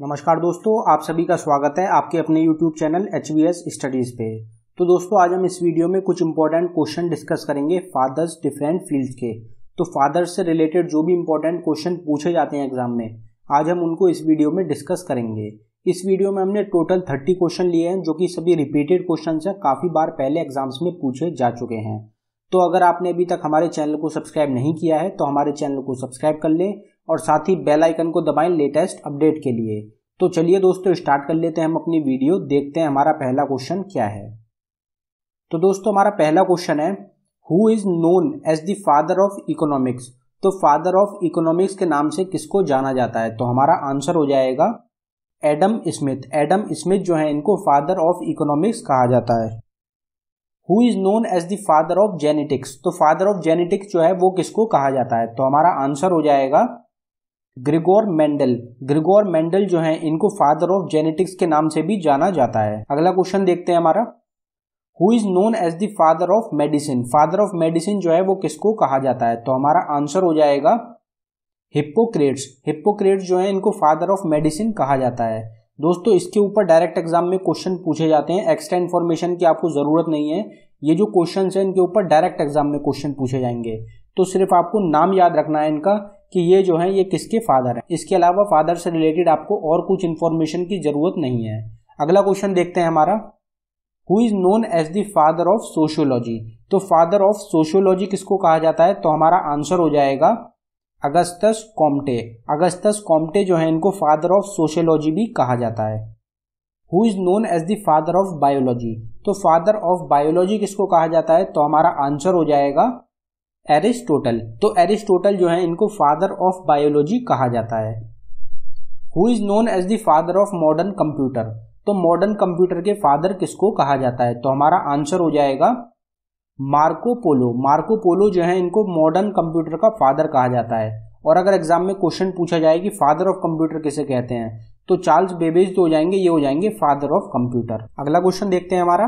नमस्कार दोस्तों आप सभी का स्वागत है आपके अपने YouTube चैनल एच स्टडीज़ पे तो दोस्तों आज हम इस वीडियो में कुछ इंपॉर्टेंट क्वेश्चन डिस्कस करेंगे फादर्स डिफरेंट फील्ड के तो फादर्स से रिलेटेड जो भी इंपॉर्टेंट क्वेश्चन पूछे जाते हैं एग्जाम में आज हम उनको इस वीडियो में डिस्कस करेंगे इस वीडियो में हमने टोटल थर्टी क्वेश्चन लिए हैं जो कि सभी रिपीटेड क्वेश्चन हैं काफ़ी बार पहले एग्जाम्स में पूछे जा चुके हैं तो अगर आपने अभी तक हमारे चैनल को सब्सक्राइब नहीं किया है तो हमारे चैनल को सब्सक्राइब कर लें और साथ ही बेल आइकन को दबाएं लेटेस्ट अपडेट के लिए तो चलिए दोस्तों स्टार्ट कर लेते हैं हम अपनी वीडियो देखते हैं हमारा पहला क्वेश्चन क्या है तो दोस्तों हमारा पहला क्वेश्चन है who is known as the father of economics तो फादर ऑफ इकोनॉमिक्स के नाम से किसको जाना जाता है तो हमारा आंसर हो जाएगा एडम स्मिथ एडम स्मिथ जो है इनको फादर ऑफ इकोनॉमिक्स कहा जाता है who is known as the father of genetics तो फादर ऑफ जेनेटिक्स जो है वो किसको कहा जाता है तो हमारा आंसर हो जाएगा ग्रिगोर मेंडल ग्रिगोर मेंडल जो है इनको फादर ऑफ जेनेटिक्स के नाम से भी जाना जाता है अगला क्वेश्चन देखते हैं हमारा who is known as the father of medicine father of medicine जो है वो किसको कहा जाता है तो हमारा आंसर हो जाएगा हिप्पोक्रेट्स हिप्पोक्रेट्स जो है इनको फादर ऑफ मेडिसिन कहा जाता है दोस्तों इसके ऊपर डायरेक्ट एग्जाम में क्वेश्चन पूछे जाते हैं एक्स्ट्रा इन्फॉर्मेशन की आपको ज़रूरत नहीं है ये जो क्वेश्चन है इनके ऊपर डायरेक्ट एग्जाम में क्वेश्चन पूछे जाएंगे तो सिर्फ आपको नाम याद रखना है इनका कि ये जो है ये किसके फादर हैं इसके अलावा फादर से रिलेटेड आपको और कुछ इन्फॉर्मेशन की ज़रूरत नहीं है अगला क्वेश्चन देखते हैं हमारा who is known as the father of sociology तो फादर ऑफ सोशोलॉजी किसको कहा जाता है तो हमारा आंसर हो जाएगा अगस्तस कॉम्टे अगस्तस कॉम्टे जो है इनको फादर ऑफ सोशोलॉजी भी कहा जाता है who is known as the father of biology तो फादर ऑफ बायोलॉजी किसको कहा जाता है तो हमारा आंसर हो जाएगा एरिस्टोटल तो एरिस्टोटल जो है इनको फादर ऑफ बायोलॉजी कहा जाता है who is known as the father of modern computer तो मॉडर्न कंप्यूटर के फादर किसको कहा जाता है तो हमारा आंसर हो जाएगा मार्को पोलो मार्को पोलो जो है इनको मॉडर्न कंप्यूटर का फादर कहा जाता है और अगर एग्जाम में क्वेश्चन पूछा जाए कि फादर ऑफ कंप्यूटर किसे कहते हैं तो चार्ल्स बेबेज तो हो जाएंगे ये हो जाएंगे फादर ऑफ कंप्यूटर अगला क्वेश्चन देखते हैं हमारा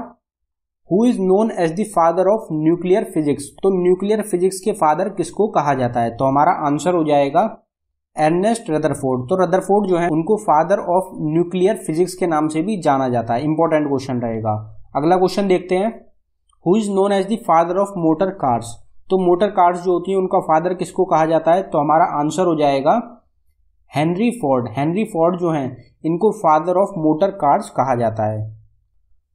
who is known as the father of nuclear physics तो न्यूक्लियर फिजिक्स के फादर किसको कहा जाता है तो हमारा आंसर हो जाएगा एर्नेस्ट रदरफोर्ड तो रदरफोर्ड जो है उनको फादर ऑफ न्यूक्लियर फिजिक्स के नाम से भी जाना जाता है इंपॉर्टेंट क्वेश्चन रहेगा अगला क्वेश्चन देखते हैं who is known as the father of motor cars तो मोटर कार्स जो होती हैं उनका फादर किसको कहा जाता है तो हमारा आंसर हो जाएगा हेनरी फोर्ड हेनरी फोर्ड जो हैं इनको फादर ऑफ मोटर कार्स कहा जाता है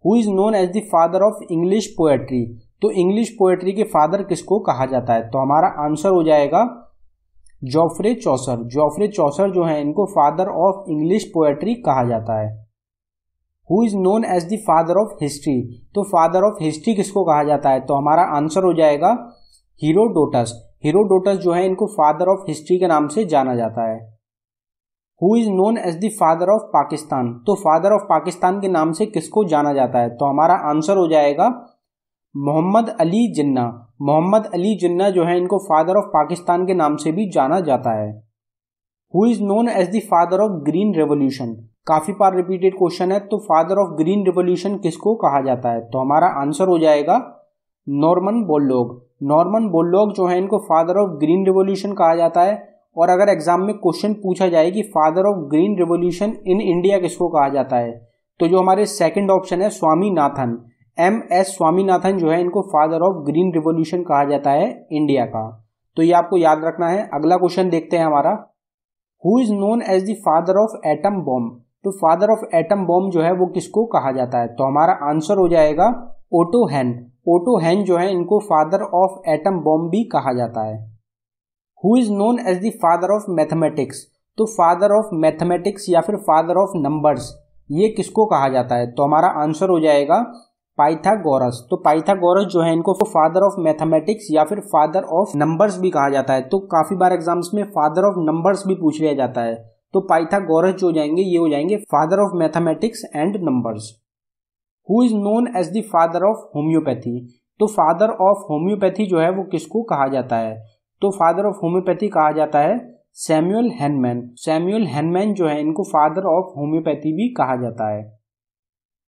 who is known as the father of English poetry तो इंग्लिश पोएट्री के फादर किसको कहा जाता है तो हमारा आंसर हो जाएगा जॉफरे चौसर जॉफरे चौसर जो है इनको फादर ऑफ इंग्लिश पोएट्री कहा जाता है who is known as the father of history तो फादर ऑफ हिस्ट्री किसको कहा जाता है तो हमारा आंसर हो जाएगा हीरोडोटस हीरोडोटस जो है इनको फादर ऑफ हिस्ट्री के नाम से जाना जाता है who is known as the father of Pakistan तो फादर ऑफ पाकिस्तान के नाम से किसको जाना जाता है तो हमारा आंसर हो जाएगा मोहम्मद अली जिन्ना मोहम्मद अली जिन्ना जो है इनको फादर ऑफ पाकिस्तान के नाम से भी जाना जाता है who is known as the father of green revolution काफी बार रिपीटेड क्वेश्चन है तो फादर ऑफ ग्रीन रेवोल्यूशन किसको कहा जाता है तो हमारा आंसर हो जाएगा नॉर्मन बोल्लोग नॉर्मन बोल्लोग जो है इनको फादर ऑफ ग्रीन रेवोल्यूशन कहा जाता है और अगर एग्जाम में क्वेश्चन पूछा जाए कि father of green revolution in India किसको कहा जाता है तो जो हमारे सेकंड ऑप्शन है स्वामीनाथन एम एस स्वामीनाथन जो है इनको फादर ऑफ ग्रीन रिवोल्यूशन कहा जाता है इंडिया का तो ये आपको याद रखना है अगला क्वेश्चन देखते हैं हमारा who is known as the father of atom bomb तो फादर ऑफ एटम बॉम्ब जो है वो किसको कहा जाता है तो हमारा आंसर हो जाएगा ओटो हैन ओटो हैन जो है इनको फादर ऑफ एटम बॉम्ब भी कहा जाता है who is known as the father of mathematics तो फादर ऑफ मैथमेटिक्स या फिर फादर ऑफ नंबर्स ये किसको कहा जाता है तो हमारा आंसर हो जाएगा पाइथागोरस तो पाइथागोरस जो है इनको फादर ऑफ मैथमेटिक्स या फिर फादर ऑफ नंबर्स भी कहा जाता है तो काफ़ी बार एग्जाम्स में फादर ऑफ नंबर्स भी पूछ लिया जाता है तो पाइथागोरस जो हो जाएंगे ये हो जाएंगे father of mathematics and numbers who is known as the father of homeopathy तो फादर ऑफ होम्योपैथी जो है वो किसको कहा जाता है तो फादर ऑफ होम्योपैथी कहा जाता है सैमुअल हैनमैन सैमुअल हैनमैन जो है इनको फादर ऑफ होम्योपैथी भी कहा जाता है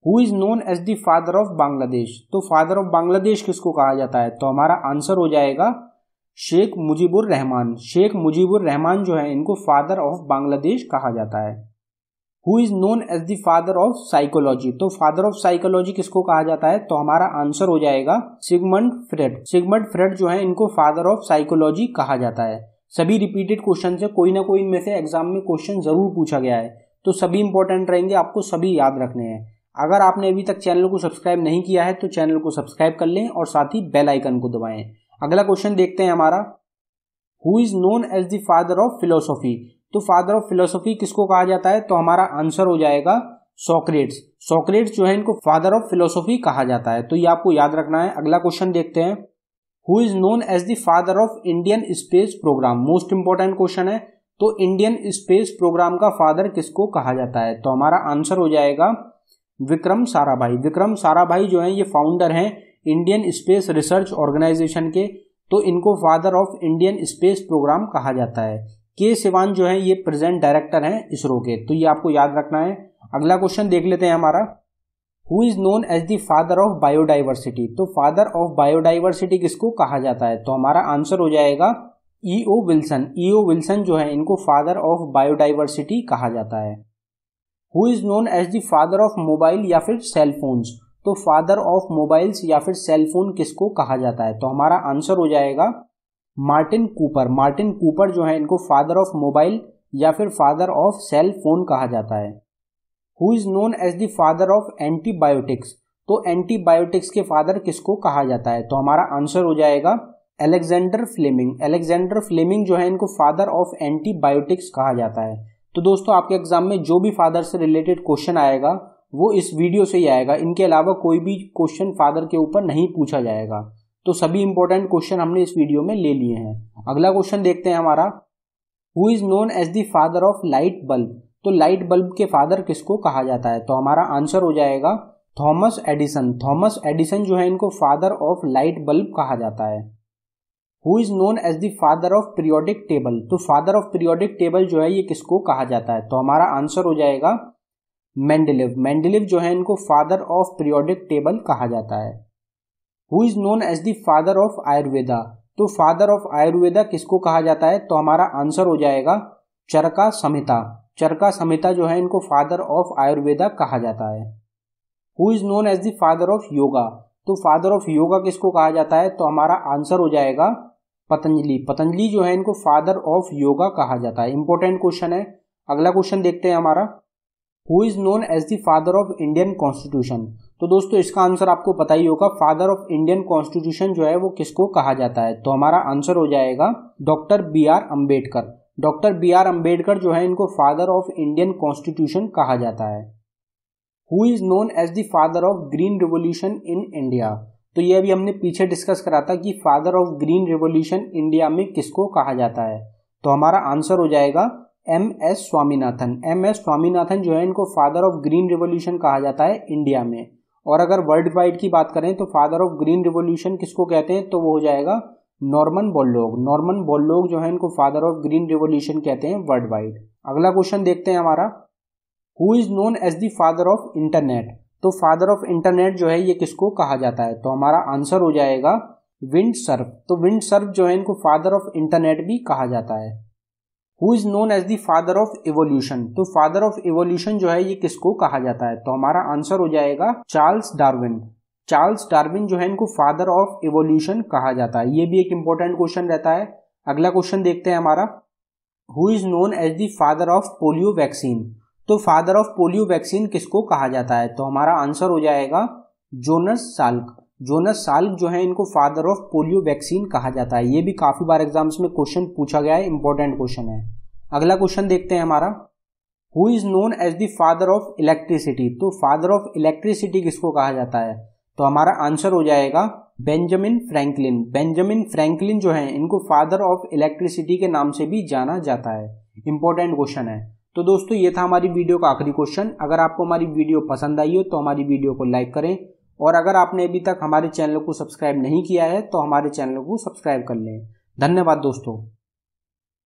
who is known as the father of Bangladesh तो फादर ऑफ बांग्लादेश किसको कहा जाता है तो हमारा आंसर हो जाएगा शेख मुजीबुर रहमान शेख मुजीबुर रहमान जो है इनको फादर ऑफ बांग्लादेश कहा जाता है who is known as the father of psychology तो फादर ऑफ साइकोलॉजी किसको कहा जाता है तो हमारा आंसर हो जाएगा सिगमंड फ्रेड सिगमंड फ्रेड जो है इनको फादर ऑफ साइकोलॉजी कहा जाता है सभी रिपीटेड क्वेश्चन से कोई ना कोई इनमें से एग्जाम में क्वेश्चन जरूर पूछा गया है तो सभी इंपॉर्टेंट रहेंगे आपको सभी याद रखने हैं अगर आपने अभी तक चैनल को सब्सक्राइब नहीं किया है तो चैनल को सब्सक्राइब कर लें और साथ ही बेल आइकन को दबाएं अगला क्वेश्चन देखते हैं हमारा who is known as the father of philosophy तो फादर ऑफ फिलोसफी किसको कहा जाता है तो हमारा आंसर हो जाएगा सोक्रेट्स सोक्रेट्स जो है इनको फादर ऑफ फिलोसफी कहा जाता है तो ये आपको याद रखना है अगला क्वेश्चन देखते हैं who is known as the father of Indian space program most important question है तो इंडियन स्पेस प्रोग्राम का फादर किसको कहा जाता है तो हमारा आंसर हो जाएगा विक्रम साराभाई विक्रम साराभाई जो है ये फाउंडर हैं इंडियन स्पेस रिसर्च ऑर्गेनाइजेशन के तो इनको father of Indian space program कहा जाता है के सिवान जो है ये प्रेजेंट डायरेक्टर हैं इसरो के तो ये आपको याद रखना है अगला क्वेश्चन देख लेते हैं हमारा who is known as the father of biodiversity तो फादर ऑफ बायोडाइवर्सिटी किसको कहा जाता है तो हमारा आंसर हो जाएगा ई ओ विल्सन ई ओ विल्सन जो है इनको फादर ऑफ बायोडाइवर्सिटी कहा जाता है who is known as the father of mobile या फिर सेल फोन तो फादर ऑफ मोबाइल्स या फिर सेल फोन किसको कहा जाता है तो हमारा आंसर हो जाएगा मार्टिन कूपर मार्टिन कूपर जो है इनको फादर ऑफ मोबाइल या फिर फादर ऑफ सेल फोन कहा जाता है who is known as the father of antibiotics तो एंटीबायोटिक्स के फादर किसको कहा जाता है तो हमारा आंसर हो जाएगा एलेक्जेंडर फ्लेमिंग एलेक्जेंडर फ्लेमिंग जो है इनको फादर ऑफ एंटीबायोटिक्स कहा जाता है तो दोस्तों आपके एग्जाम में जो भी फादर से रिलेटेड क्वेश्चन आएगा वो इस वीडियो से ही आएगा इनके अलावा कोई भी क्वेश्चन फादर के ऊपर नहीं पूछा जाएगा तो सभी इंपॉर्टेंट क्वेश्चन हमने इस वीडियो में ले लिए हैं अगला क्वेश्चन देखते हैं हमारा who is known as the father of light bulb तो लाइट बल्ब के फादर किसको कहा जाता है तो हमारा आंसर हो जाएगा थॉमस एडिसन थॉमस एडिसन जो है इनको फादर ऑफ लाइट बल्ब कहा जाता है who is known as the father of periodic table तो फादर ऑफ पीरियोडिक टेबल जो है ये किसको कहा जाता है तो हमारा आंसर हो जाएगा मैंडलिव मैंडलिव जो है इनको फादर ऑफ पीरियोडिक टेबल कहा जाता है who is known as the father of Ayurveda तो फादर ऑफ आयुर्वेदा किसको कहा जाता है तो हमारा आंसर हो जाएगा चरका संहिता चरका संहिता जो है इनको फादर ऑफ आयुर्वेदा कहा जाता है who is known as the father of yoga तो फादर ऑफ योगा किसको कहा जाता है तो हमारा आंसर हो जाएगा पतंजलि पतंजलि जो है इनको फादर ऑफ योगा कहा जाता है इंपॉर्टेंट क्वेश्चन है अगला क्वेश्चन देखते हैं हमारा who is known as the father of Indian constitution तो दोस्तों इसका आंसर आपको पता ही होगा फादर ऑफ इंडियन कॉन्स्टिट्यूशन जो है वो किसको कहा जाता है तो हमारा आंसर हो जाएगा doctor B R Ambedkar doctor B R Ambedkar जो है इनको फादर ऑफ इंडियन कॉन्स्टिट्यूशन कहा जाता है who is known as the father of green revolution in India तो ये अभी हमने पीछे डिस्कस करा था कि father of green revolution India में किसको कहा जाता है तो हमारा आंसर हो जाएगा M S Swaminathan M S Swaminathan जो है इनको फादर ऑफ ग्रीन रिवोल्यूशन कहा जाता है इंडिया में और अगर वर्ल्ड वाइड की बात करें तो फादर ऑफ ग्रीन रिवोल्यूशन किसको कहते हैं तो वो हो जाएगा नॉर्मन बोल्लोग नॉर्मन बोल्लोग जो है इनको फादर ऑफ ग्रीन रिवोल्यूशन कहते हैं वर्ल्ड वाइड अगला क्वेश्चन देखते हैं हमारा who is known as the father of internet तो फादर ऑफ इंटरनेट जो है ये किसको कहा जाता है तो हमारा आंसर हो जाएगा विंड सर्फ तो विंड सर्फ जो है इनको फादर ऑफ इंटरनेट भी कहा जाता है who is known as the father of evolution तो फादर ऑफ एवोल्यूशन जो है ये किसको कहा जाता है तो हमारा आंसर हो जाएगा चार्ल्स डार्विन चार्ल्स डार्विन जो है इनको फादर ऑफ एवोल्यूशन कहा जाता है ये भी एक इंपॉर्टेंट क्वेश्चन रहता है अगला क्वेश्चन देखते हैं हमारा who is known as the father of polio vaccine तो फादर ऑफ पोलियो वैक्सीन किसको कहा जाता है तो हमारा आंसर हो जाएगा जोनस साल्क जोनस साल्क जो है इनको फादर ऑफ पोलियो वैक्सीन कहा जाता है ये भी काफ़ी बार एग्जाम्स में क्वेश्चन पूछा गया है इंपॉर्टेंट क्वेश्चन है अगला क्वेश्चन देखते हैं हमारा who is known as the father of electricity तो फादर ऑफ इलेक्ट्रिसिटी किसको कहा जाता है तो हमारा आंसर हो जाएगा बेंजामिन फ्रैंकलिन बेंजामिन फ्रैंकलिन जो है इनको फादर ऑफ इलेक्ट्रिसिटी के नाम से भी जाना जाता है इंपॉर्टेंट क्वेश्चन है तो दोस्तों ये था हमारी वीडियो का आखिरी क्वेश्चन अगर आपको हमारी वीडियो पसंद आई हो तो हमारी वीडियो को लाइक करें और अगर आपने अभी तक हमारे चैनल को सब्सक्राइब नहीं किया है तो हमारे चैनल को सब्सक्राइब कर लें धन्यवाद दोस्तों